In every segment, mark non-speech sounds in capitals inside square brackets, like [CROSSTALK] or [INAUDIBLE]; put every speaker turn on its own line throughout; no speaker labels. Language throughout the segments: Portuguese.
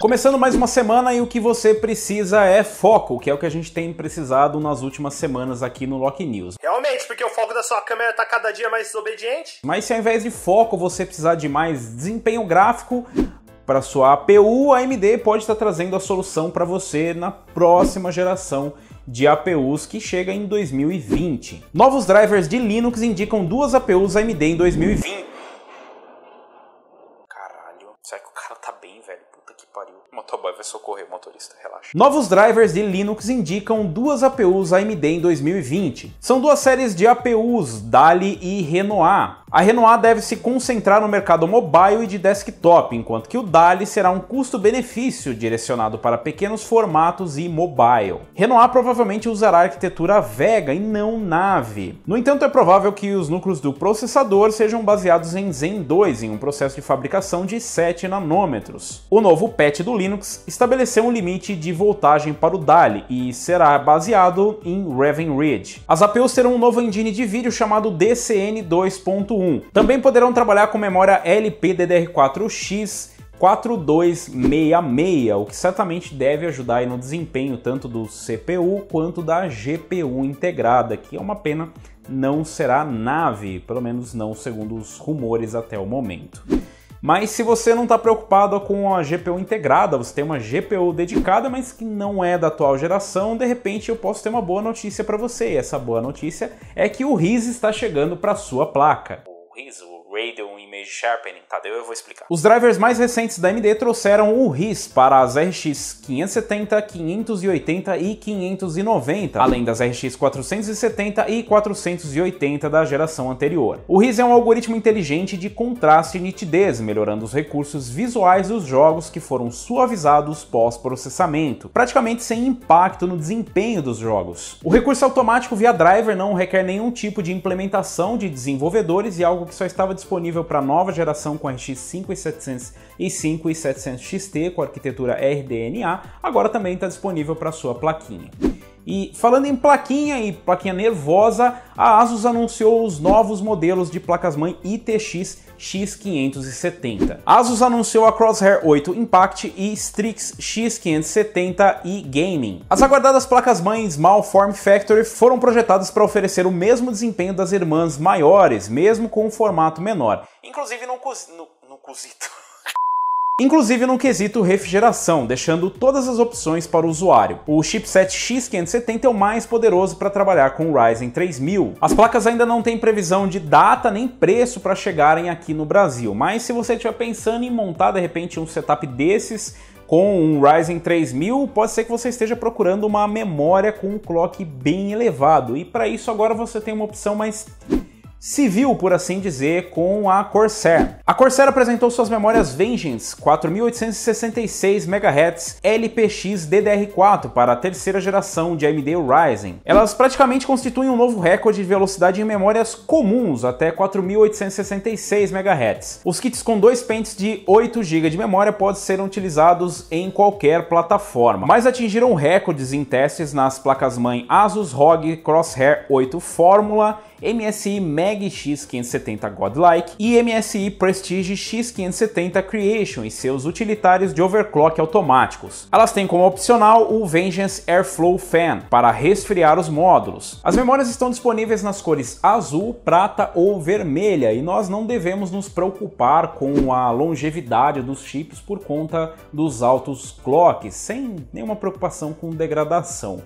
Começando mais uma semana e o que você precisa é foco, que é o que a gente tem precisado nas últimas semanas aqui no Lock News. Realmente, porque o foco da sua câmera está cada dia mais desobediente. Mas se ao invés de foco você precisar de mais desempenho gráfico, para sua APU, a AMD pode estar tá trazendo a solução para você na próxima geração de APUs que chega em 2020. Novos drivers de Linux indicam duas APUs AMD em 2020. socorrer motorista, relaxa. Novos drivers de Linux indicam duas APUs AMD em 2020. São duas séries de APUs, DALI e Renoir. A Renoir deve se concentrar no mercado mobile e de desktop, enquanto que o DALI será um custo-benefício direcionado para pequenos formatos e mobile. Renoir provavelmente usará a arquitetura Vega e não Nave. No entanto, é provável que os núcleos do processador sejam baseados em Zen 2 em um processo de fabricação de 7 nanômetros. O novo patch do Linux estabeleceu um limite de voltagem para o DALI e será baseado em Raven Ridge. As APUs terão um novo engine de vídeo chamado DCN 2.1 1. Também poderão trabalhar com memória LPDDR4X 4266, o que certamente deve ajudar aí no desempenho tanto do CPU quanto da GPU integrada, que é uma pena não será nave, pelo menos não segundo os rumores até o momento. Mas se você não está preocupado com a GPU integrada, você tem uma GPU dedicada, mas que não é da atual geração, de repente eu posso ter uma boa notícia para você. E essa boa notícia é que o RIS está chegando para sua placa. easily Radeon Image Sharpening. Tadeu, tá? eu vou explicar. Os drivers mais recentes da AMD trouxeram o RIS para as RX 570, 580 e 590, além das RX 470 e 480 da geração anterior. O RIS é um algoritmo inteligente de contraste e nitidez, melhorando os recursos visuais dos jogos que foram suavizados pós-processamento, praticamente sem impacto no desempenho dos jogos. O recurso automático via driver não requer nenhum tipo de implementação de desenvolvedores e algo que só estava disponível para nova geração com RX 5700 e 5700 XT com arquitetura RDNA, agora também está disponível para sua plaquinha. E falando em plaquinha e plaquinha nervosa, a ASUS anunciou os novos modelos de placas-mãe ITX X570. Asus anunciou a Crosshair 8 Impact e Strix X570 e Gaming. As aguardadas placas-mães Malform Factory foram projetadas para oferecer o mesmo desempenho das irmãs maiores, mesmo com um formato menor, inclusive no, cozi no, no cozito. [LAUGHS] inclusive no quesito refrigeração, deixando todas as opções para o usuário. O chipset X570 é o mais poderoso para trabalhar com o Ryzen 3000. As placas ainda não têm previsão de data nem preço para chegarem aqui no Brasil, mas se você estiver pensando em montar de repente um setup desses, com um Ryzen 3000, pode ser que você esteja procurando uma memória com um clock bem elevado. E para isso agora você tem uma opção mais civil, por assim dizer, com a Corsair. A Corsair apresentou suas memórias Vengeance 4866 MHz LPX DDR4 para a terceira geração de AMD Ryzen. Elas praticamente constituem um novo recorde de velocidade em memórias comuns, até 4866 MHz. Os kits com dois pentes de 8 GB de memória podem ser utilizados em qualquer plataforma, mas atingiram recordes em testes nas placas-mãe Asus ROG Crosshair 8 Fórmula, MSI Mag X570 Godlike e MSI Prestige X570 Creation e seus utilitários de overclock automáticos. Elas têm como opcional o Vengeance Airflow Fan para resfriar os módulos. As memórias estão disponíveis nas cores azul, prata ou vermelha e nós não devemos nos preocupar com a longevidade dos chips por conta dos altos clocks, sem nenhuma preocupação com degradação.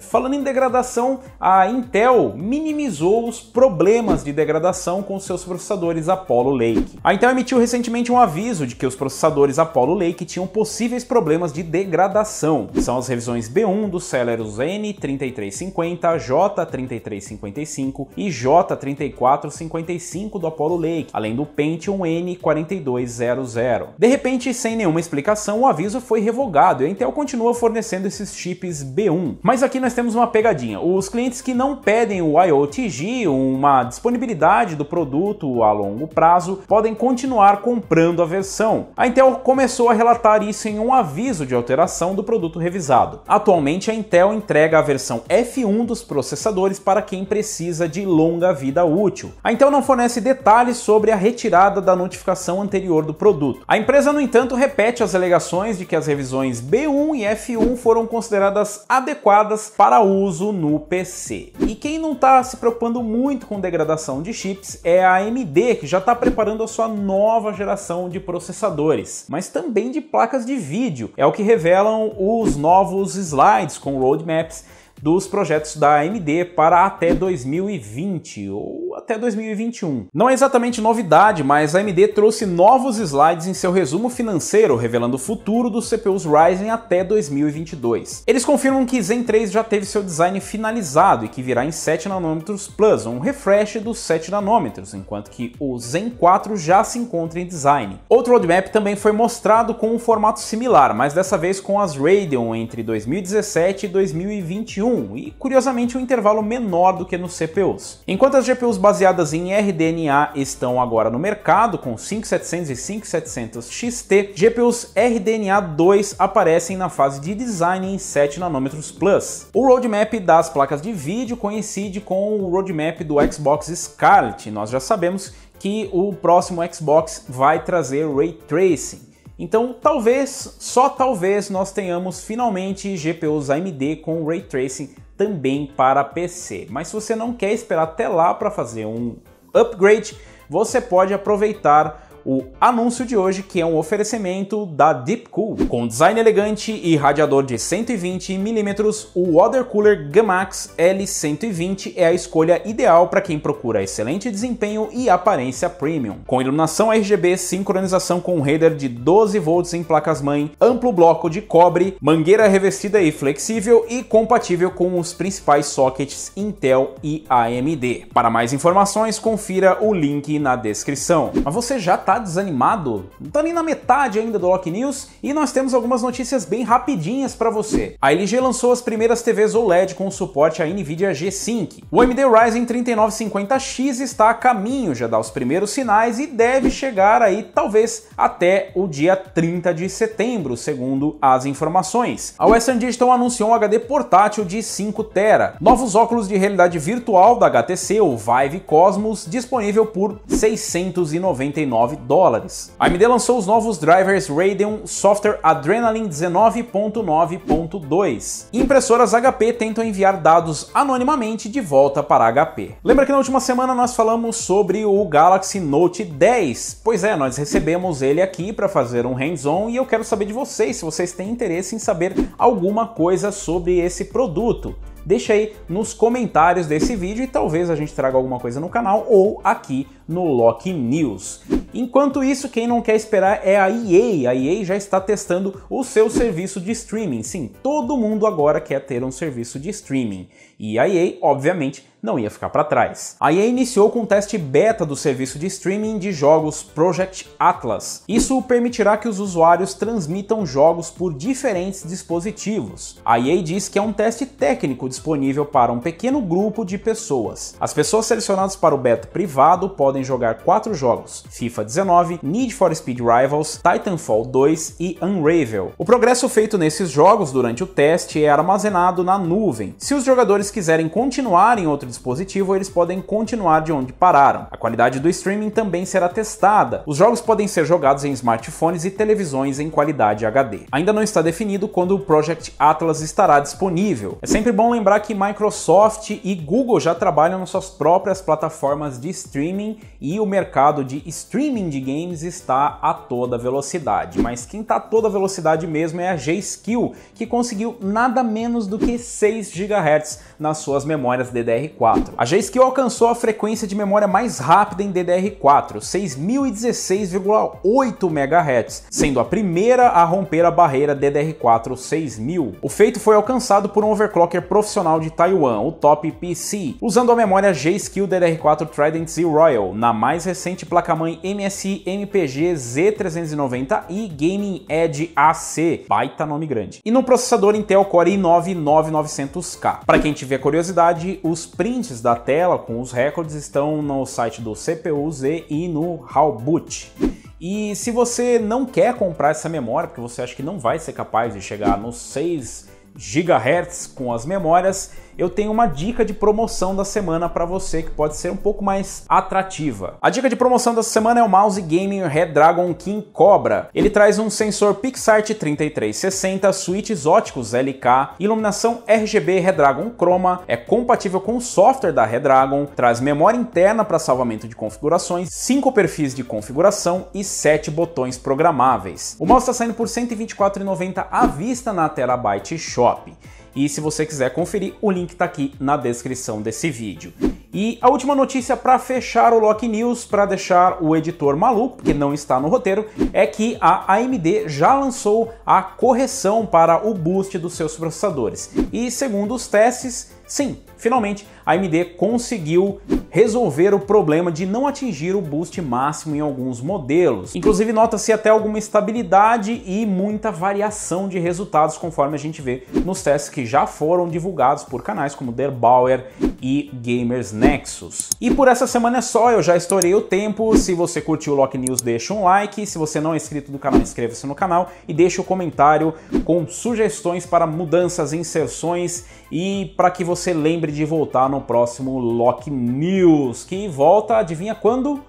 Falando em degradação, a Intel minimizou os problemas de degradação com seus processadores Apollo Lake. A Intel emitiu recentemente um aviso de que os processadores Apollo Lake tinham possíveis problemas de degradação. São as revisões B1 do Celeros N3350, J3355 e J3455 do Apollo Lake, além do Pentium N4200. De repente, sem nenhuma explicação, o aviso foi revogado e a Intel continua fornecendo esses chips B1. Mas a aqui nós temos uma pegadinha. Os clientes que não pedem o IOTG, uma disponibilidade do produto a longo prazo, podem continuar comprando a versão. A Intel começou a relatar isso em um aviso de alteração do produto revisado. Atualmente, a Intel entrega a versão F1 dos processadores para quem precisa de longa vida útil. A Intel não fornece detalhes sobre a retirada da notificação anterior do produto. A empresa, no entanto, repete as alegações de que as revisões B1 e F1 foram consideradas adequadas adequadas para uso no PC. E quem não está se preocupando muito com degradação de chips é a AMD, que já está preparando a sua nova geração de processadores, mas também de placas de vídeo. É o que revelam os novos slides com roadmaps dos projetos da AMD para até 2020, ou até 2021. Não é exatamente novidade, mas a AMD trouxe novos slides em seu resumo financeiro, revelando o futuro dos CPUs Ryzen até 2022. Eles confirmam que Zen 3 já teve seu design finalizado e que virá em 7 nanômetros Plus, um refresh dos 7 nanômetros, enquanto que o Zen 4 já se encontra em design. Outro roadmap também foi mostrado com um formato similar, mas dessa vez com as Radeon entre 2017 e 2021, e curiosamente um intervalo menor do que nos CPUs. Enquanto as GPUs baseadas baseadas em RDNA estão agora no mercado, com 5700 e 5700 XT. GPUs RDNA 2 aparecem na fase de design em 7 nanômetros Plus. O roadmap das placas de vídeo coincide com o roadmap do Xbox Scarlett. Nós já sabemos que o próximo Xbox vai trazer Ray Tracing. Então, talvez, só talvez, nós tenhamos finalmente GPUs AMD com Ray Tracing também para PC. Mas se você não quer esperar até lá para fazer um upgrade, você pode aproveitar o anúncio de hoje, que é um oferecimento da Deepcool. Com design elegante e radiador de 120mm, o Water Cooler Gamax L120 é a escolha ideal para quem procura excelente desempenho e aparência premium. Com iluminação RGB, sincronização com um header de 12 volts em placas-mãe, amplo bloco de cobre, mangueira revestida e flexível e compatível com os principais sockets Intel e AMD. Para mais informações, confira o link na descrição. Mas você já está desanimado? Não tá nem na metade ainda do Lock News e nós temos algumas notícias bem rapidinhas para você. A LG lançou as primeiras TVs OLED com suporte à Nvidia G-Sync. O AMD Ryzen 3950X está a caminho, já dá os primeiros sinais e deve chegar aí talvez até o dia 30 de setembro, segundo as informações. A Western Digital anunciou um HD portátil de 5 tera, novos óculos de realidade virtual da HTC, o Vive Cosmos, disponível por 699 dólares. A AMD lançou os novos drivers Radeon Software Adrenaline 19.9.2. Impressoras HP tentam enviar dados anonimamente de volta para HP. Lembra que na última semana nós falamos sobre o Galaxy Note 10? Pois é, nós recebemos ele aqui para fazer um hands-on e eu quero saber de vocês se vocês têm interesse em saber alguma coisa sobre esse produto deixa aí nos comentários desse vídeo e talvez a gente traga alguma coisa no canal ou aqui no Lock News. Enquanto isso, quem não quer esperar é a EA. A EA já está testando o seu serviço de streaming. Sim, todo mundo agora quer ter um serviço de streaming. E a EA, obviamente, não ia ficar para trás. A EA é iniciou com um teste beta do serviço de streaming de jogos Project Atlas. Isso permitirá que os usuários transmitam jogos por diferentes dispositivos. A EA diz que é um teste técnico disponível para um pequeno grupo de pessoas. As pessoas selecionadas para o beta privado podem jogar quatro jogos: FIFA 19, Need for Speed Rivals, Titanfall 2 e Unravel. O progresso feito nesses jogos durante o teste é armazenado na nuvem. Se os jogadores quiserem continuar em outro dispositivo, eles podem continuar de onde pararam. A qualidade do streaming também será testada. Os jogos podem ser jogados em smartphones e televisões em qualidade HD. Ainda não está definido quando o Project Atlas estará disponível. É sempre bom lembrar que Microsoft e Google já trabalham nas suas próprias plataformas de streaming e o mercado de streaming de games está a toda velocidade. Mas quem está a toda velocidade mesmo é a G-Skill, que conseguiu nada menos do que 6 GHz nas suas memórias DDR4 a G-Skill alcançou a frequência de memória mais rápida em DDR4, 6016,8 MHz, sendo a primeira a romper a barreira DDR4 6000. O feito foi alcançado por um overclocker profissional de Taiwan, o Top PC, usando a memória G-Skill DDR4 Trident Z Royal na mais recente placa-mãe MSI MPG Z390i Gaming Edge AC, baita nome grande, e no processador Intel Core i9 9900K. Para quem tiver curiosidade, os prints da tela com os recordes estão no site do CPU-Z e no Halboot. E se você não quer comprar essa memória, porque você acha que não vai ser capaz de chegar nos 6 GHz com as memórias, eu tenho uma dica de promoção da semana para você que pode ser um pouco mais atrativa. A dica de promoção da semana é o mouse gaming Redragon King Cobra. Ele traz um sensor PixArt 3360, switches óticos LK, iluminação RGB Redragon Chroma, é compatível com o software da Redragon, traz memória interna para salvamento de configurações, 5 perfis de configuração e 7 botões programáveis. O mouse está saindo por R$ 124,90 à vista na Terabyte Shop. E se você quiser conferir, o link está aqui na descrição desse vídeo. E a última notícia para fechar o Lock News, para deixar o editor maluco, porque não está no roteiro, é que a AMD já lançou a correção para o boost dos seus processadores. E segundo os testes, Sim, finalmente a AMD conseguiu resolver o problema de não atingir o boost máximo em alguns modelos. Inclusive nota-se até alguma estabilidade e muita variação de resultados conforme a gente vê nos testes que já foram divulgados por canais como Bauer e Gamers Nexus. E por essa semana é só, eu já estourei o tempo. Se você curtiu o Lock News, deixa um like. Se você não é inscrito do canal, inscreva-se no canal e deixa o um comentário com sugestões para mudanças, inserções e para que você você lembre de voltar no próximo Lock News, que volta, adivinha quando?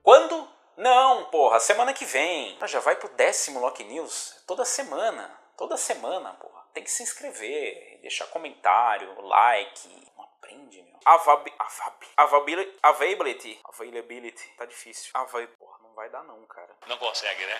Quando? Não, porra, semana que vem. Já vai pro décimo Lock News, é toda semana, toda semana, porra. Tem que se inscrever, deixar comentário, like, não aprende, meu. Avab... Avab... Availability. Availability. Tá difícil. Availability. Porra, não vai dar não, cara. Não consegue, né?